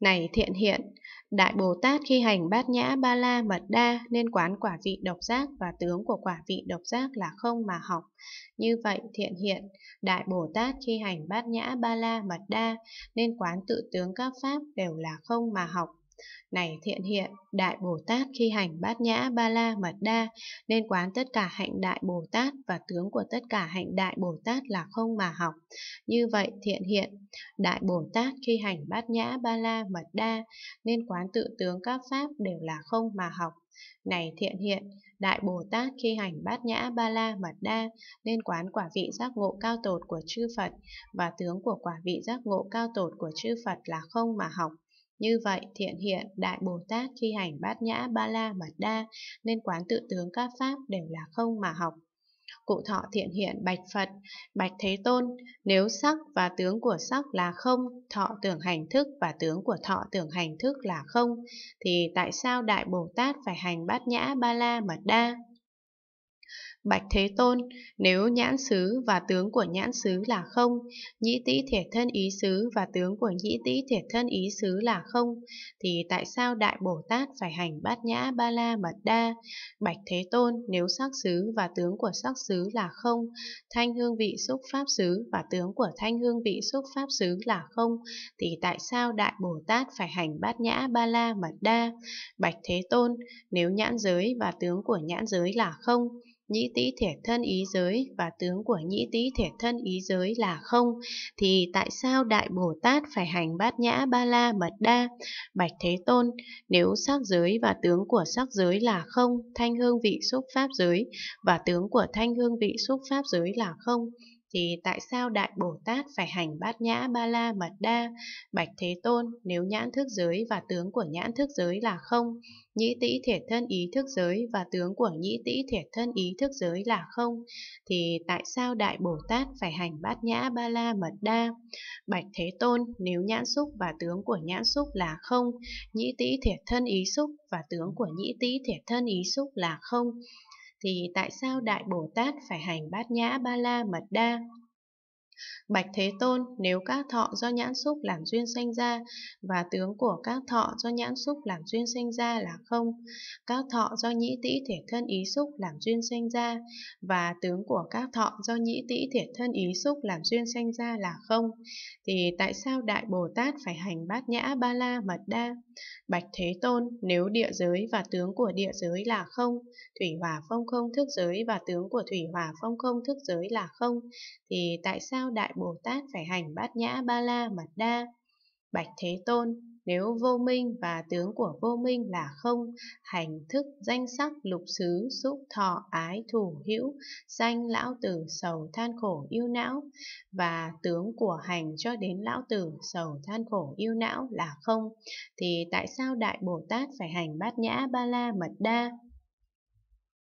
Này thiện hiện, Đại Bồ Tát khi hành bát nhã ba la mật đa nên quán quả vị độc giác và tướng của quả vị độc giác là không mà học. Như vậy thiện hiện, Đại Bồ Tát khi hành bát nhã ba la mật đa nên quán tự tướng các pháp đều là không mà học. Này thiện hiện, Đại Bồ Tát khi hành bát nhã ba la mật đa, nên quán tất cả hạnh Đại Bồ Tát và tướng của tất cả hạnh Đại Bồ Tát là không mà học. Như vậy thiện hiện, Đại Bồ Tát khi hành bát nhã ba la mật đa, nên quán tự tướng các pháp đều là không mà học. Này thiện hiện, Đại Bồ Tát khi hành bát nhã ba la mật đa nên quán quả vị giác ngộ cao tột của chư Phật và tướng của quả vị giác ngộ cao tột của chư Phật là không mà học. Như vậy, thiện hiện, Đại Bồ Tát khi hành bát nhã ba la mật đa, nên quán tự tướng các pháp đều là không mà học. Cụ thọ thiện hiện bạch Phật, bạch Thế Tôn, nếu sắc và tướng của sắc là không, thọ tưởng hành thức và tướng của thọ tưởng hành thức là không, thì tại sao Đại Bồ Tát phải hành bát nhã ba la mật đa? Bạch Thế Tôn, nếu nhãn xứ và tướng của nhãn xứ là không, nhĩ tỷ thể thân ý xứ và tướng của nhĩ tỷ thể thân ý xứ là không, thì tại sao Đại Bồ Tát phải hành bát nhã ba la mật đa? Bạch Thế Tôn, nếu sắc xứ và tướng của sắc xứ là không, thanh hương vị xúc pháp xứ và tướng của thanh hương vị xúc pháp xứ là không, thì tại sao Đại Bồ Tát phải hành bát nhã ba la mật đa? Bạch Thế Tôn, nếu nhãn giới và tướng của nhãn giới là không, nhĩ tĩ thể thân ý giới và tướng của nhĩ tĩ thể thân ý giới là không, thì tại sao Đại Bồ Tát phải hành bát nhã ba la mật đa? Bạch Thế Tôn, nếu sắc giới và tướng của sắc giới là không, thanh hương vị xúc pháp giới và tướng của thanh hương vị xúc pháp giới là không, thì tại sao Đại Bồ Tát phải hành bát nhã ba la mật đa, bạch thế tôn nếu nhãn thức giới và tướng của nhãn thức giới là không, nhĩ tĩ thể thân ý thức giới và tướng của nhĩ tĩ thể thân ý thức giới là không, thì tại sao Đại Bồ Tát phải hành bát nhã ba la mật đa, bạch thế tôn nếu nhãn xúc và tướng của nhãn xúc là không, nhĩ tĩ thể thân ý xúc và tướng của nhĩ tĩ thể thân ý xúc là không, thì tại sao Đại Bồ Tát phải hành bát nhã ba la mật đa? Bạch Thế Tôn, nếu các thọ do nhãn xúc làm duyên sanh ra và tướng của các thọ do nhãn xúc làm duyên sanh ra là không, các thọ do nhĩ tĩ thể thân ý xúc làm duyên sanh ra và tướng của các thọ do nhĩ tĩ thể thân ý xúc làm duyên sanh ra là không, thì tại sao Đại Bồ Tát phải hành bát nhã ba la mật đa? Bạch Thế Tôn, nếu địa giới và tướng của địa giới là không, thủy hòa phong không thức giới và tướng của thủy hòa phong không thức giới là không, thì tại sao sao Đại Bồ Tát phải hành bát nhã ba la mật đa. Bạch Thế Tôn, nếu vô minh và tướng của vô minh là không, hành thức danh sắc lục xứ xúc thọ ái thủ hữu, danh lão tử sầu than khổ yêu não và tướng của hành cho đến lão tử sầu than khổ yêu não là không, thì tại sao Đại Bồ Tát phải hành bát nhã ba la mật đa?